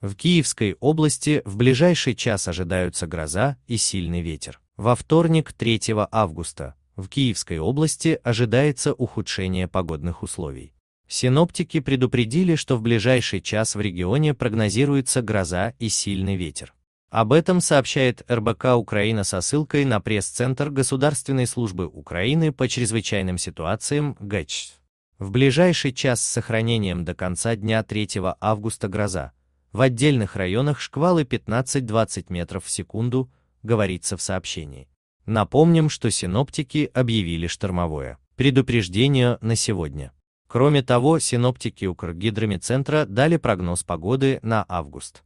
В Киевской области в ближайший час ожидаются гроза и сильный ветер. Во вторник, 3 августа, в Киевской области ожидается ухудшение погодных условий. Синоптики предупредили, что в ближайший час в регионе прогнозируется гроза и сильный ветер. Об этом сообщает РБК Украина со ссылкой на пресс-центр Государственной службы Украины по чрезвычайным ситуациям ГЭЧ. В ближайший час с сохранением до конца дня 3 августа гроза, в отдельных районах шквалы 15-20 метров в секунду, говорится в сообщении. Напомним, что синоптики объявили штормовое предупреждение на сегодня. Кроме того, синоптики Укргидромедцентра дали прогноз погоды на август.